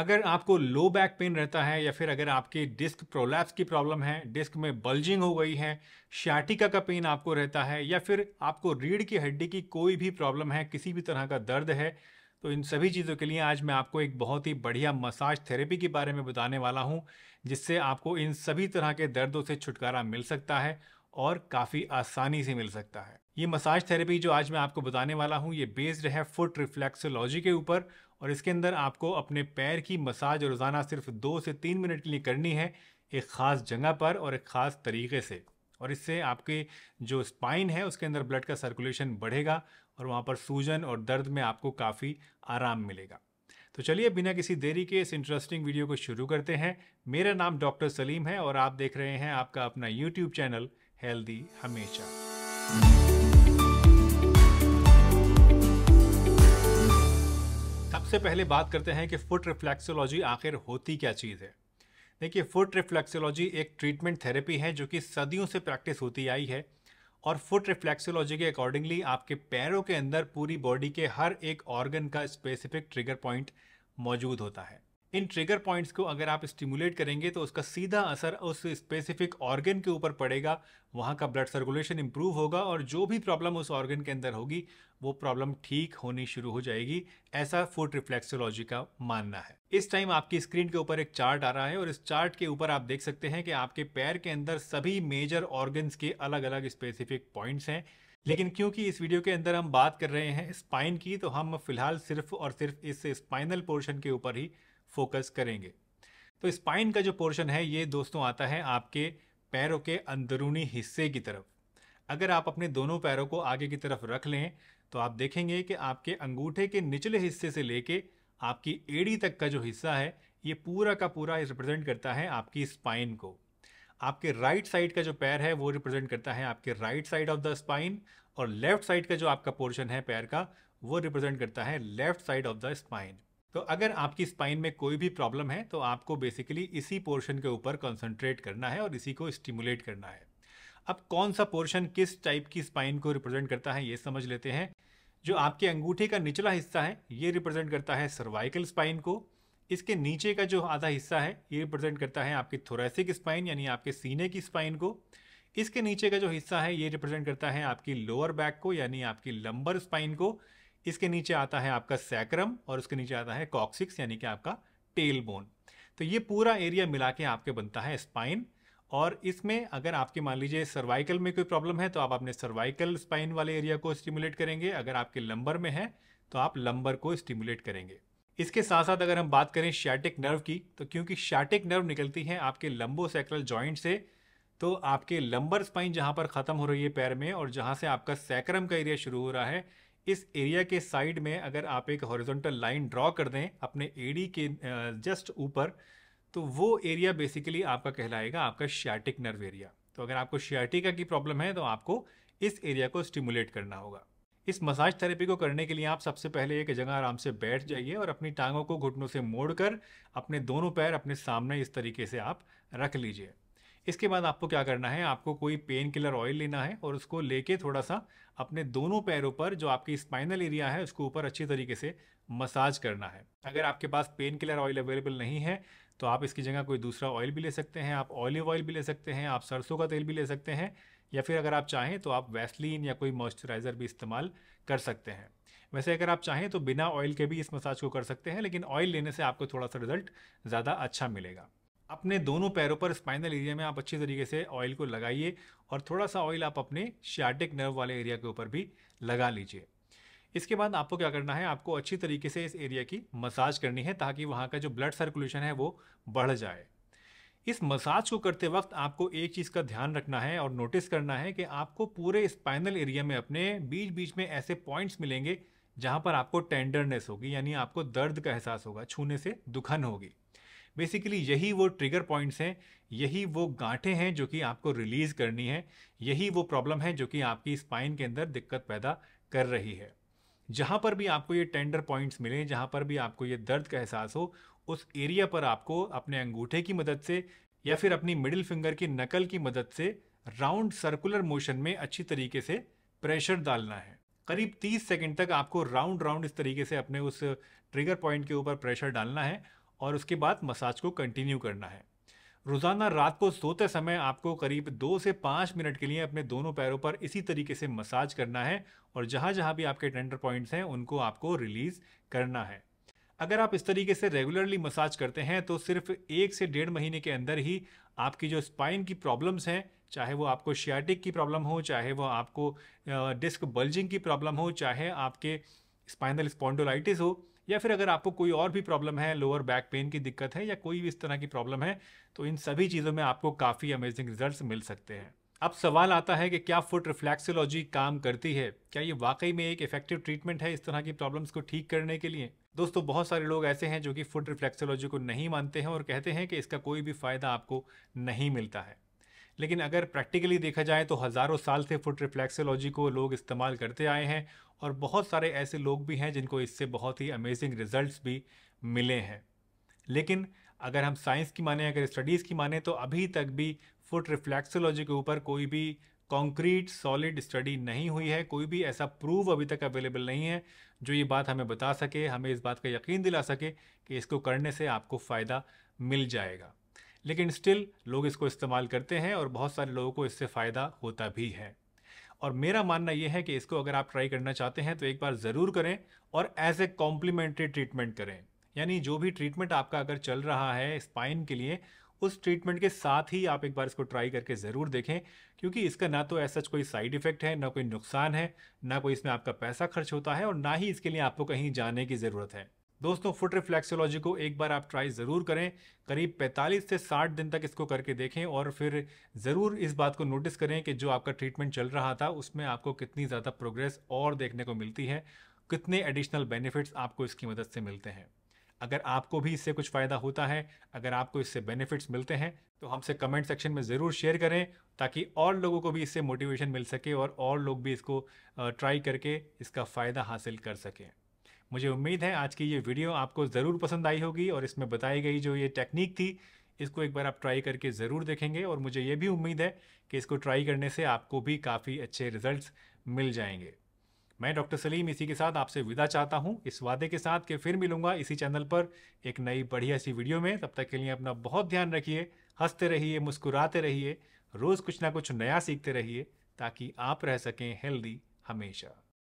अगर आपको low back pain रहता है या फिर अगर आपकी डिस्क प्रोलैप्स की प्रॉब्लम है डिस्क में बल्जिंग हो गई है शैटिका का पेन आपको रहता है या फिर आपको रीढ़ की हड्डी की कोई भी प्रॉब्लम है किसी भी तरह का दर्द है तो इन सभी चीज़ों के लिए आज मैं आपको एक बहुत ही बढ़िया मसाज थेरेपी के बारे में बताने वाला हूँ जिससे आपको इन सभी तरह के दर्दों से छुटकारा मिल सकता है और काफ़ी आसानी से मिल सकता है ये मसाज थेरेपी जो आज मैं आपको बताने वाला हूँ ये बेस्ड है फुट रिफ्लेक्सोलॉजी के ऊपर और इसके अंदर आपको अपने पैर की मसाज रोज़ाना सिर्फ दो से तीन मिनट के लिए करनी है एक ख़ास जगह पर और एक ख़ास तरीके से और इससे आपके जो स्पाइन है उसके अंदर ब्लड का सर्कुलेशन बढ़ेगा और वहाँ पर सूजन और दर्द में आपको काफ़ी आराम मिलेगा तो चलिए बिना किसी देरी के इस इंटरेस्टिंग वीडियो को शुरू करते हैं मेरा नाम डॉक्टर सलीम है और आप देख रहे हैं आपका अपना यूट्यूब चैनल हेल्दी हमेशा सबसे पहले बात करते हैं कि फुट रिफ्लेक्सोलॉजी आखिर होती क्या चीज़ है देखिए फुट रिफ्लेक्सोलॉजी एक ट्रीटमेंट थेरेपी है जो कि सदियों से प्रैक्टिस होती आई है और फुट रिफ्लेक्सोलॉजी के अकॉर्डिंगली आपके पैरों के अंदर पूरी बॉडी के हर एक ऑर्गन का स्पेसिफिक ट्रिगर पॉइंट मौजूद होता है इन ट्रिगर पॉइंट्स को अगर आप स्टिमुलेट करेंगे तो उसका सीधा असर उस स्पेसिफिक ऑर्गन के ऊपर पड़ेगा वहाँ का ब्लड सर्कुलेशन इम्प्रूव होगा और जो भी प्रॉब्लम उस ऑर्गन के अंदर होगी वो प्रॉब्लम ठीक होनी शुरू हो जाएगी ऐसा फूड रिफ्लेक्सोलॉजी का मानना है इस टाइम आपकी स्क्रीन के ऊपर एक चार्ट आ रहा है और इस चार्ट के ऊपर आप देख सकते हैं कि आपके पैर के अंदर सभी मेजर ऑर्गन्स के अलग अलग स्पेसिफिक पॉइंट्स हैं लेकिन क्योंकि इस वीडियो के अंदर हम बात कर रहे हैं स्पाइन की तो हम फिलहाल सिर्फ और सिर्फ इस स्पाइनल पोर्शन के ऊपर ही फोकस करेंगे तो स्पाइन का जो पोर्शन है ये दोस्तों आता है आपके पैरों के अंदरूनी हिस्से की तरफ अगर आप अपने दोनों पैरों को आगे की तरफ रख लें तो आप देखेंगे कि आपके अंगूठे के निचले हिस्से से लेके आपकी एड़ी तक का जो हिस्सा है ये पूरा का पूरा रिप्रेजेंट करता है आपकी स्पाइन को आपके राइट साइड का जो पैर है वो रिप्रेजेंट करता है आपके right side of the spine और लेफ्ट साइड का जो आपका पोर्शन है पैर का वो रिप्रेजेंट करता है left side of the spine तो अगर आपकी स्पाइन में कोई भी प्रॉब्लम है तो आपको बेसिकली इसी पोर्शन के ऊपर कंसंट्रेट करना है और इसी को स्टिमुलेट करना है अब कौन सा पोर्शन किस टाइप की स्पाइन को रिप्रेजेंट करता है ये समझ लेते हैं जो आपके अंगूठे का निचला हिस्सा है ये रिप्रेजेंट करता है सर्वाइकल स्पाइन को इसके नीचे का जो आधा हिस्सा है ये रिप्रेजेंट करता है आपकी थोरेसिक स्पाइन यानी आपके सीने की स्पाइन को इसके नीचे का जो हिस्सा है ये रिप्रेजेंट करता है आपकी लोअर बैक को यानी आपकी लंबर स्पाइन को इसके नीचे आता है आपका सैक्रम और उसके नीचे आता है कॉक्सिक्स यानी कि आपका टेल बोन तो ये पूरा एरिया मिला के आपके बनता है स्पाइन और इसमें अगर आपके मान लीजिए सर्वाइकल में कोई प्रॉब्लम है तो आप अपने सर्वाइकल स्पाइन वाले एरिया को स्टिमुलेट करेंगे अगर आपके लंबर में है तो आप लंबर को स्टिमुलेट करेंगे इसके साथ साथ अगर हम बात करें शैटिक नर्व की तो क्योंकि शैटिक नर्व निकलती है आपके लंबो सैक्रल जॉइंट से तो आपके लंबर स्पाइन जहाँ पर ख़त्म हो रही है पैर में और जहाँ से आपका सैक्रम का एरिया शुरू हो रहा है इस एरिया के साइड में अगर आप एक हॉरिजॉन्टल लाइन ड्रॉ कर दें अपने एडी के जस्ट ऊपर तो वो एरिया बेसिकली आपका कहलाएगा आपका शियाटिक नर्व एरिया तो अगर आपको शियाटिका की प्रॉब्लम है तो आपको इस एरिया को स्टिमुलेट करना होगा इस मसाज थेरेपी को करने के लिए आप सबसे पहले एक जगह आराम से बैठ जाइए और अपनी टांगों को घुटनों से मोड़कर अपने दोनों पैर अपने सामने इस तरीके से आप रख लीजिए इसके बाद आपको क्या करना है आपको कोई पेन किलर ऑयल लेना है और उसको लेके थोड़ा सा अपने दोनों पैरों पर जो आपकी स्पाइनल एरिया है उसको ऊपर अच्छी तरीके से मसाज करना है अगर आपके पास पेन किलर ऑयल अवेलेबल नहीं है तो आप इसकी जगह कोई दूसरा ऑयल भी ले सकते हैं आप ऑलिव ऑयल भी ले सकते हैं आप सरसों का तेल भी ले सकते हैं या फिर अगर आप चाहें तो आप वैसलिन या कोई मॉइस्चराइज़र भी इस्तेमाल कर सकते हैं वैसे अगर आप चाहें तो बिना ऑयल के भी इस मसाज को कर सकते हैं लेकिन ऑयल लेने से आपको थोड़ा सा रिजल्ट ज़्यादा अच्छा मिलेगा अपने दोनों पैरों पर स्पाइनल एरिया में आप अच्छे तरीके से ऑयल को लगाइए और थोड़ा सा ऑयल आप अपने शियाटिक नर्व वाले एरिया के ऊपर भी लगा लीजिए इसके बाद आपको क्या करना है आपको अच्छी तरीके से इस एरिया की मसाज करनी है ताकि वहाँ का जो ब्लड सर्कुलेशन है वो बढ़ जाए इस मसाज को करते वक्त आपको एक चीज़ का ध्यान रखना है और नोटिस करना है कि आपको पूरे स्पाइनल एरिया में अपने बीच बीच में ऐसे पॉइंट्स मिलेंगे जहाँ पर आपको टेंडरनेस होगी यानी आपको दर्द का एहसास होगा छूने से दुखन होगी बेसिकली यही वो ट्रिगर पॉइंट्स हैं यही वो गांठें हैं जो कि आपको रिलीज़ करनी है यही वो प्रॉब्लम है जो कि आपकी स्पाइन के अंदर दिक्कत पैदा कर रही है जहाँ पर भी आपको ये टेंडर पॉइंट्स मिले जहाँ पर भी आपको ये दर्द का एहसास हो उस एरिया पर आपको अपने अंगूठे की मदद से या फिर अपनी मिडिल फिंगर की नकल की मदद से राउंड सर्कुलर मोशन में अच्छी तरीके से प्रेशर डालना है करीब 30 सेकंड तक आपको राउंड राउंड इस तरीके से अपने उस ट्रिगर पॉइंट के ऊपर प्रेशर डालना है और उसके बाद मसाज को कंटिन्यू करना है रोज़ाना रात को सोते समय आपको करीब दो से पाँच मिनट के लिए अपने दोनों पैरों पर इसी तरीके से मसाज करना है और जहाँ जहाँ भी आपके टेंडर पॉइंट्स हैं उनको आपको रिलीज़ करना है अगर आप इस तरीके से रेगुलरली मसाज करते हैं तो सिर्फ एक से डेढ़ महीने के अंदर ही आपकी जो स्पाइन की प्रॉब्लम्स हैं चाहे वो आपको शियाटिक की प्रॉब्लम हो चाहे वो आपको डिस्क बल्जिंग की प्रॉब्लम हो चाहे आपके स्पाइनल स्पॉन्डोलाइटिस हो या फिर अगर आपको कोई और भी प्रॉब्लम है लोअर बैक पेन की दिक्कत है या कोई भी इस तरह की प्रॉब्लम है तो इन सभी चीज़ों में आपको काफ़ी अमेजिंग रिजल्ट मिल सकते हैं अब सवाल आता है कि क्या फुट रिफ्लैक्सोलॉजी काम करती है क्या ये वाकई में एक इफेक्टिव ट्रीटमेंट है इस तरह की प्रॉब्लम्स को ठीक करने के लिए दोस्तों बहुत सारे लोग ऐसे हैं जो कि फुट रिफ्लैक्सोलॉजी को नहीं मानते हैं और कहते हैं कि इसका कोई भी फ़ायदा आपको नहीं मिलता है लेकिन अगर प्रैक्टिकली देखा जाए तो हज़ारों साल से फुट रिफ्लैक्सोलॉजी को लोग इस्तेमाल करते आए हैं और बहुत सारे ऐसे लोग भी हैं जिनको इससे बहुत ही अमेजिंग रिजल्ट्स भी मिले हैं लेकिन अगर हम साइंस की माने अगर स्टडीज़ की माने तो अभी तक भी फुट रिफ्लैक्सोलॉजी के ऊपर कोई भी कॉन्क्रीट सॉलिड स्टडी नहीं हुई है कोई भी ऐसा प्रूफ अभी तक अवेलेबल नहीं है जो ये बात हमें बता सके हमें इस बात का यकीन दिला सके कि इसको करने से आपको फ़ायदा मिल जाएगा लेकिन स्टिल लोग इसको इस्तेमाल करते हैं और बहुत सारे लोगों को इससे फ़ायदा होता भी है और मेरा मानना यह है कि इसको अगर आप ट्राई करना चाहते हैं तो एक बार ज़रूर करें और एज ए कॉम्प्लीमेंट्री ट्रीटमेंट करें यानी जो भी ट्रीटमेंट आपका अगर चल रहा है स्पाइन के लिए उस ट्रीटमेंट के साथ ही आप एक बार इसको ट्राई करके ज़रूर देखें क्योंकि इसका ना तो ऐसा कोई साइड इफ़ेक्ट है ना कोई नुकसान है ना कोई इसमें आपका पैसा खर्च होता है और ना ही इसके लिए आपको कहीं जाने की ज़रूरत है दोस्तों फुट रिफ्लेक्सोलॉजी को एक बार आप ट्राई ज़रूर करें करीब 45 से 60 दिन तक इसको करके देखें और फिर ज़रूर इस बात को नोटिस करें कि जो आपका ट्रीटमेंट चल रहा था उसमें आपको कितनी ज़्यादा प्रोग्रेस और देखने को मिलती है कितने एडिशनल बेनिफिट्स आपको इसकी मदद से मिलते हैं अगर आपको भी इससे कुछ फ़ायदा होता है अगर आपको इससे बेनिफिट्स मिलते हैं तो हमसे कमेंट सेक्शन में ज़रूर शेयर करें ताकि और लोगों को भी इससे मोटिवेशन मिल सके और और लोग भी इसको ट्राई करके इसका फ़ायदा हासिल कर सकें मुझे उम्मीद है आज की ये वीडियो आपको ज़रूर पसंद आई होगी और इसमें बताई गई जो ये टेक्निक थी इसको एक बार आप ट्राई करके ज़रूर देखेंगे और मुझे ये भी उम्मीद है कि इसको ट्राई करने से आपको भी काफ़ी अच्छे रिजल्ट मिल जाएंगे मैं डॉक्टर सलीम इसी के साथ आपसे विदा चाहता हूँ इस वादे के साथ कि फिर मिलूंगा इसी चैनल पर एक नई बढ़िया सी वीडियो में तब तक के लिए अपना बहुत ध्यान रखिए हंसते रहिए मुस्कुराते रहिए रोज़ कुछ ना कुछ नया सीखते रहिए ताकि आप रह सकें हेल्दी हमेशा